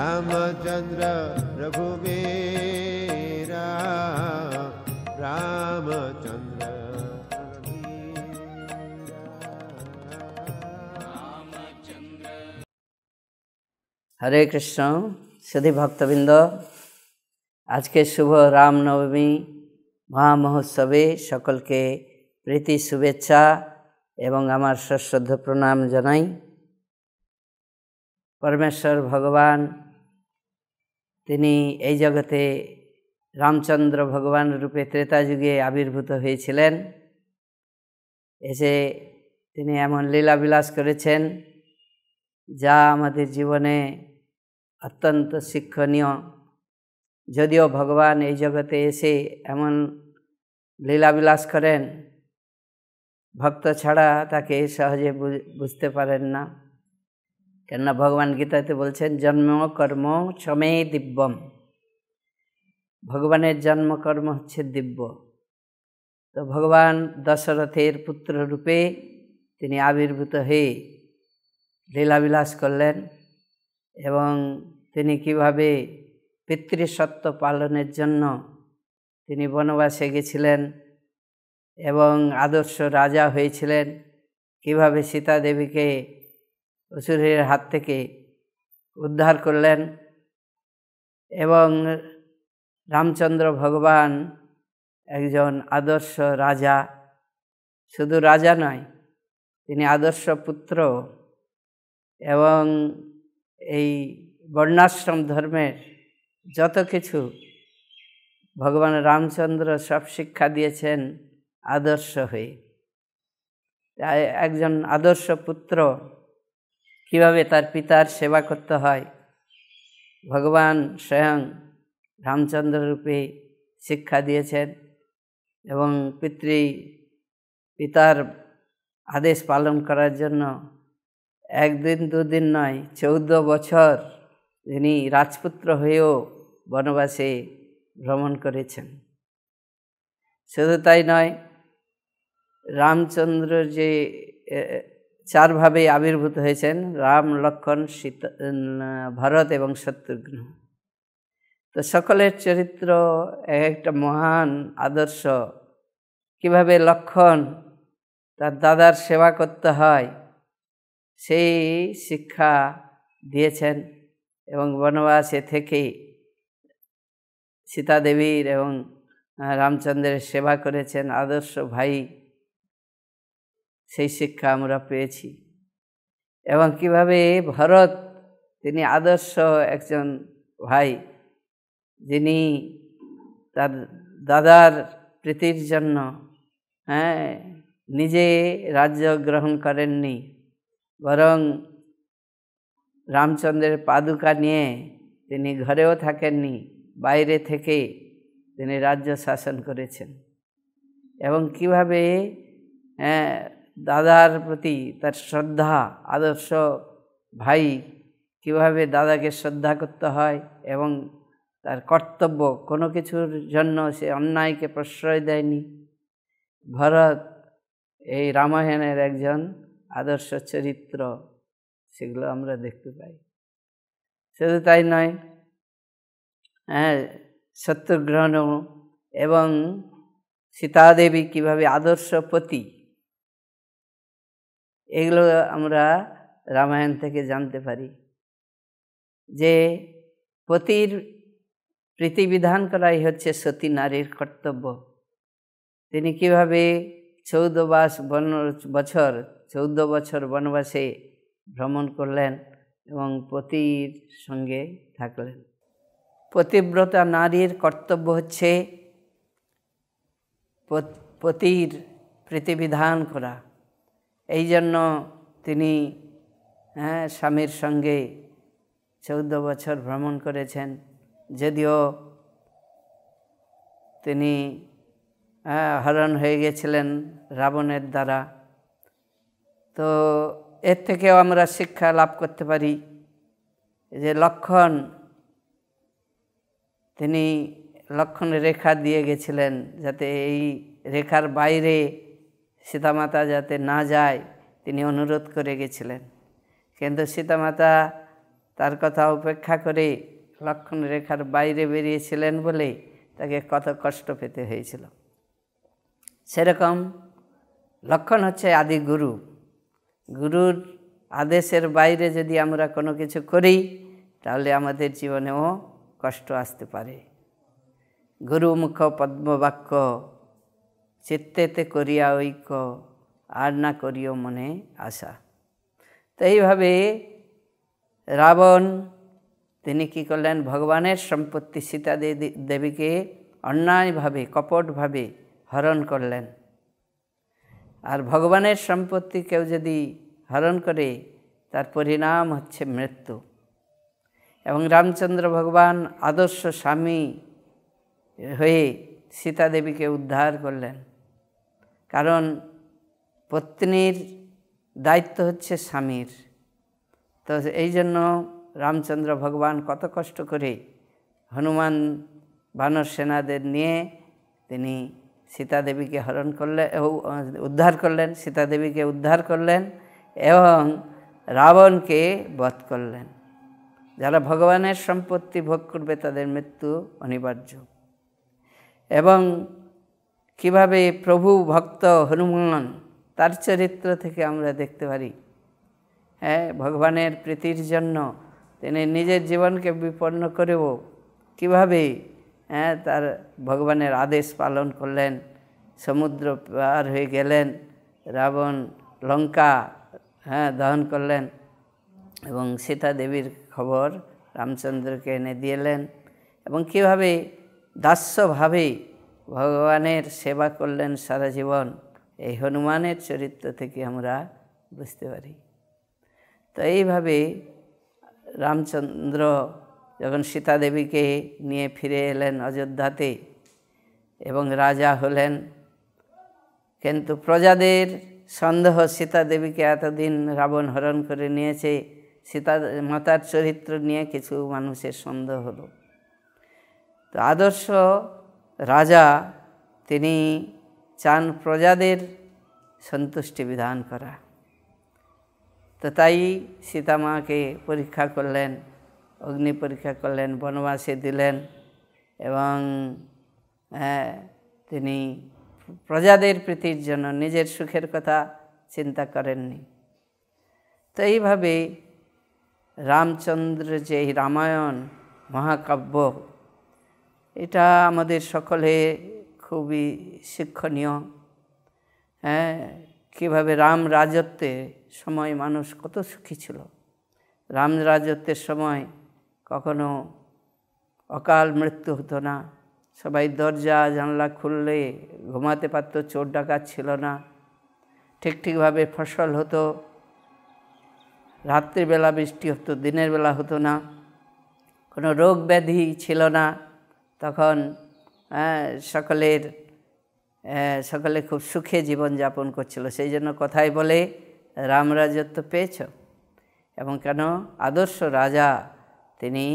रामचन्द्र रघुबीरा रामचन्द्र হরে কৃষ্ণ সুধী ভক্তবৃন্দ আজকে শুভ রামনবমী মহামহোৎসবে সকলকে প্রীতি শুভেচ্ছা এবং আমার সশ্রদ্ধ প্রণাম জানাই পরমেশ্বর ভগবান তিনি এই জগতে রামচন্দ্র ভগবান রূপে ত্রেতা যুগে আবির্ভূত হয়েছিলেন এসে তিনি এমন লীলাবিলাস করেছেন যা আমাদের জীবনে অত্যন্ত শিক্ষণীয় যদিও ভগবান এই জগতে এসে এমন লীলা বিলাস করেন ভক্ত ছাড়া তাকে সহজে বুঝতে পারেন না কেননা ভগবান গীতাতে বলছেন জন্ম কর্ম সমে দিব্যম ভগবানের জন্ম কর্ম হচ্ছে দিব্য তো ভগবান দশরথের পুত্র রূপে তিনি আবির্ভূত হয়ে লীলাবিলাস করলেন এবং তিনি কিভাবে পিতৃসত্ব পালনের জন্য তিনি বনবাসে গেছিলেন এবং আদর্শ রাজা হয়েছিলেন কিভাবে সীতা দেবীকে অসুরের হাত থেকে উদ্ধার করলেন এবং রামচন্দ্র ভগবান একজন আদর্শ রাজা শুধু রাজা নয় তিনি আদর্শ পুত্র এবং এই বর্ণাশ্রম ধর্মের যত কিছু ভগবান রামচন্দ্র সব শিক্ষা দিয়েছেন আদর্শ হয়ে একজন আদর্শ পুত্র কিভাবে তার পিতার সেবা করতে হয় ভগবান স্বয়ং রামচন্দ্র রূপে শিক্ষা দিয়েছেন এবং পিতৃ পিতার আদেশ পালন করার জন্য একদিন দুদিন নয় চৌদ্দ বছর তিনি রাজপুত্র হয়েও বনবাসে ভ্রমণ করেছেন শুধু তাই নয় রামচন্দ্র যে চারভাবেই আবির্ভূত হয়েছেন রাম লক্ষণ শীত ভরত এবং শত্রুঘ্ন তো সকলের চরিত্র একটা মহান আদর্শ কিভাবে লক্ষণ তার দাদার সেবা করতে হয় সেই শিক্ষা দিয়েছেন এবং বনবাসে থেকে সীতাদেবীর এবং রামচন্দ্রের সেবা করেছেন আদর্শ ভাই সেই শিক্ষা আমরা পেয়েছি এবং কিভাবে ভরত তিনি আদর্শ একজন ভাই যিনি তার দাদার প্রীতির জন্য হ্যাঁ নিজে রাজ্য গ্রহণ করেননি বরং রামচন্দ্রের পাদুকা নিয়ে তিনি ঘরেও থাকেননি বাইরে থেকে তিনি রাজ্য শাসন করেছেন এবং কিভাবে হ্যাঁ, দাদার প্রতি তার শ্রদ্ধা আদর্শ ভাই কীভাবে দাদাকে শ্রদ্ধা করতে হয় এবং তার কর্তব্য কোনো কিছুর জন্য সে অন্যায়কে প্রশ্রয় দেয়নি ভরত এই রামায়ণের একজন আদর্শ চরিত্র সেগুলো আমরা দেখতে পাই শুধু তাই নয় হ্যাঁ সত্যগ্রহণ এবং সীতাদেবী কীভাবে আদর্শ পতি এগুলো আমরা রামায়ণ থেকে জানতে পারি যে পতির প্রীতিবিধান করাই হচ্ছে সতী নারীর কর্তব্য তিনি কিভাবে চৌদ্দবাস বন বছর চৌদ্দ বছর বনবাসে ভ্রমণ করলেন এবং পতির সঙ্গে থাকলেন পতিব্রতা নারীর কর্তব্য হচ্ছে পতির প্রীতিবিধান করা এই জন্য তিনি হ্যাঁ স্বামীর সঙ্গে চৌদ্দ বছর ভ্রমণ করেছেন যদিও তিনি হ্যাঁ, হরণ হয়ে গেছিলেন রাবণের দ্বারা তো এর থেকেও আমরা শিক্ষা লাভ করতে পারি যে লক্ষণ তিনি লক্ষণ রেখা দিয়ে গেছিলেন যাতে এই রেখার বাইরে সীতামাতা যাতে না যায় তিনি অনুরোধ করে গেছিলেন কিন্তু সীতামাতা তার কথা উপেক্ষা করে লক্ষণ রেখার বাইরে বেরিয়েছিলেন বলে তাকে কত কষ্ট পেতে হয়েছিল সেরকম লক্ষণ হচ্ছে আদি গুরু গুরুর আদেশের বাইরে যদি আমরা কোনো কিছু করি তাহলে আমাদের জীবনেও কষ্ট আসতে পারে গুরু পদ্মবাক্য চেত্তেতে করিয়া ঐক্য আর না করিও মনে আশা তো এইভাবে রাবণ তিনি কী করলেন ভগবানের সম্পত্তি সীতা দেবীকে অন্যায়ভাবে কপটভাবে হরণ করলেন আর ভগবানের সম্পত্তি কেউ যদি হরণ করে তার পরিণাম হচ্ছে মৃত্যু এবং রামচন্দ্র ভগবান আদর্শ স্বামী হয়ে সীতা দেবীকে উদ্ধার করলেন কারণ পত্নীর দায়িত্ব হচ্ছে স্বামীর তো এই জন্য রামচন্দ্র ভগবান কত কষ্ট করে হনুমান বানর সেনাদের নিয়ে তিনি সীতাদেবীকে হরণ করলেন উদ্ধার করলেন সীতাদেবীকে উদ্ধার করলেন এবং রাবণকে বধ করলেন যারা ভগবানের সম্পত্তি ভোগ করবে তাদের মৃত্যু অনিবার্য এবং কিভাবে প্রভু ভক্ত হনুমান তার চরিত্র থেকে আমরা দেখতে পারি হ্যাঁ ভগবানের প্রীতির জন্য তিনি নিজের জীবনকে বিপন্ন করেও কিভাবে হ্যাঁ তার ভগবানের আদেশ পালন করলেন সমুদ্র পার হয়ে গেলেন রাবণ লঙ্কা হ্যাঁ দহন করলেন এবং সীতা দেবীর খবর রামচন্দ্রকে এনে দিয়েলেন এবং কীভাবে দাস্যভাবে ভগবানের সেবা করলেন সারা জীবন এই হনুমানের চরিত্র থেকে আমরা বুঝতে পারি তো এইভাবে রামচন্দ্র যখন সীতাদেবীকে নিয়ে ফিরে এলেন অযোধ্যাতে এবং রাজা হলেন কিন্তু প্রজাদের সন্দেহ সীতাদেবীকে এতদিন রাবণ হরণ করে নিয়েছে সীতা মাতার চরিত্র নিয়ে কিছু মানুষের সন্দেহ হলো তো আদর্শ রাজা তিনি চান প্রজাদের সন্তুষ্টি বিধান করা তো তাই সীতামাকে পরীক্ষা করলেন অগ্নি পরীক্ষা করলেন বনবাসে দিলেন এবং হ্যাঁ, তিনি প্রজাদের প্রীতির জন্য নিজের সুখের কথা চিন্তা করেননি তো এইভাবে রামচন্দ্র যে রামায়ণ মহাকাব্য এটা আমাদের সকলে খুবই শিক্ষণীয় হ্যাঁ কীভাবে রাম রাজত্বে সময় মানুষ কত সুখী ছিল রাম রাজত্বের সময় কখনো অকাল মৃত্যু হতো না সবাই দরজা জানলা খুললে ঘুমাতে পারত চোর ডাকাত ছিল না ঠিক ঠিকভাবে ফসল হতো রাত্রিবেলা বৃষ্টি হতো দিনের বেলা হতো না কোনো রোগ ব্যাধি ছিল না তখন হ্যাঁ, সকলের হ্যাঁ, সকলে খুব সুখে জীবনযাপন করছিল সেই জন্য কথায় বলে রাম রাজত্ব পেয়েছ এবং কেন আদর্শ রাজা তিনি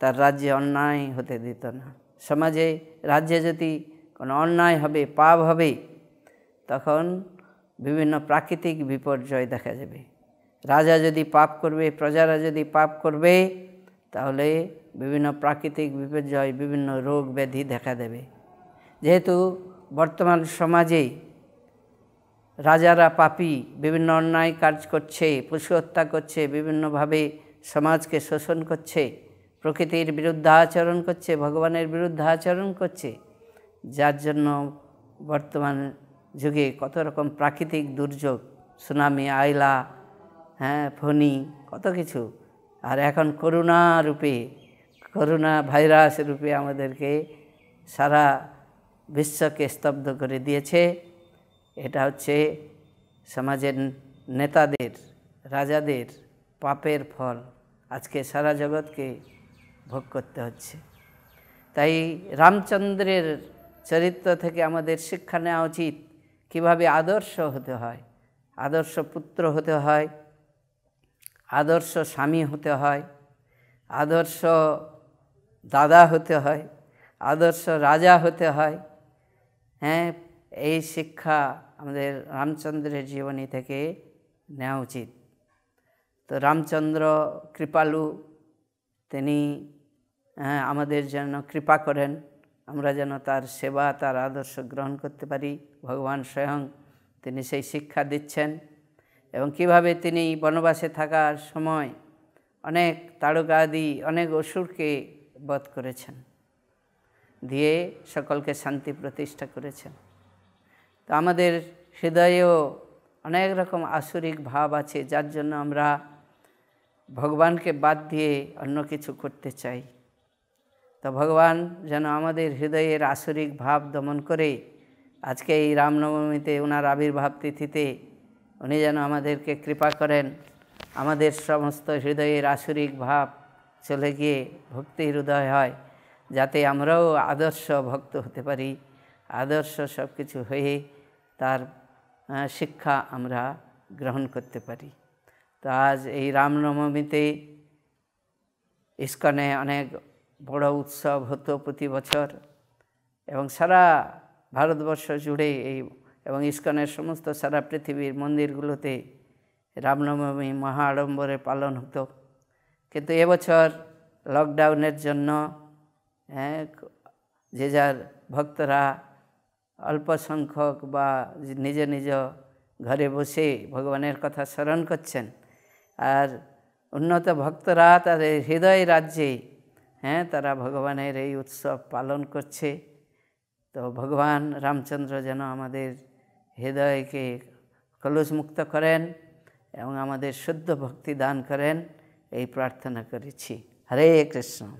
তার রাজ্যে অন্যায় হতে দিত না সমাজে রাজ্যে যদি কোনো অন্যায় হবে পাপ হবে তখন বিভিন্ন প্রাকৃতিক বিপর্যয় দেখা যাবে রাজা যদি পাপ করবে প্রজারা যদি পাপ করবে তাহলে বিভিন্ন প্রাকৃতিক বিপর্যয় বিভিন্ন রোগ ব্যাধি দেখা দেবে যেহেতু বর্তমান সমাজে রাজারা পাপি বিভিন্ন অন্যায় কাজ করছে পশু হত্যা করছে বিভিন্নভাবে সমাজকে শোষণ করছে প্রকৃতির বিরুদ্ধে আচরণ করছে ভগবানের বিরুদ্ধে আচরণ করছে যার জন্য বর্তমান যুগে কত রকম প্রাকৃতিক দুর্যোগ সুনামি আইলা হ্যাঁ ফণি কত কিছু আর এখন করুণা রূপে করোনা ভাইরাস রূপে আমাদেরকে সারা বিশ্বকে স্তব্ধ করে দিয়েছে এটা হচ্ছে সমাজের নেতাদের রাজাদের পাপের ফল আজকে সারা জগৎকে ভোগ করতে হচ্ছে তাই রামচন্দ্রের চরিত্র থেকে আমাদের শিক্ষা নেওয়া উচিত কীভাবে আদর্শ হতে হয় আদর্শ পুত্র হতে হয় আদর্শ স্বামী হতে হয় আদর্শ দাদা হতে হয় আদর্শ রাজা হতে হয় হ্যাঁ এই শিক্ষা আমাদের রামচন্দ্রের জীবনী থেকে নেওয়া উচিত তো রামচন্দ্র কৃপালু তিনি হ্যাঁ, আমাদের যেন কৃপা করেন আমরা যেন তার সেবা তার আদর্শ গ্রহণ করতে পারি ভগবান স্বয়ং তিনি সেই শিক্ষা দিচ্ছেন এবং কিভাবে তিনি বনবাসে থাকার সময় অনেক তারকাদি অনেক অসুরকে বধ করেছেন দিয়ে সকলকে শান্তি প্রতিষ্ঠা করেছেন তো আমাদের হৃদয়েও অনেক রকম আসরিক ভাব আছে যার জন্য আমরা ভগবানকে বাদ দিয়ে অন্য কিছু করতে চাই তো ভগবান যেন আমাদের হৃদয়ের আসরিক ভাব দমন করে আজকে এই রামনবমীতে ওনার আবির্ভাব তিথিতে উনি যেন আমাদেরকে কৃপা করেন আমাদের সমস্ত হৃদয়ের আসরিক ভাব চলে গিয়ে ভক্তি হৃদয় হয় যাতে আমরাও আদর্শ ভক্ত হতে পারি আদর্শ সব কিছু হয়ে তার শিক্ষা আমরা গ্রহণ করতে পারি তো আজ এই রামনবমীতে ইস্কনে অনেক বড় উৎসব হতো প্রতি বছর এবং সারা ভারতবর্ষ জুড়ে এই এবং ইস্কনের সমস্ত সারা পৃথিবীর মন্দিরগুলোতে রামনবমী মহা আড়ম্বরে পালন হতো কিন্তু এবছর লকডাউনের জন্য হ্যাঁ যে যার ভক্তরা অল্প সংখ্যক বা নিজ নিজ ঘরে বসে ভগবানের কথা স্মরণ করছেন আর উন্নত ভক্তরা তাদের হৃদয় রাজ্যে হ্যাঁ তারা ভগবানের এই উৎসব পালন করছে তো ভগবান রামচন্দ্র যেন আমাদের হৃদয়কে কলুষমুক্ত করেন এবং আমাদের শুদ্ধ ভক্তি দান করেন ଏହି ପ୍ରାର୍ଥନା କରିଛି ହରେ କୃଷ୍ଣ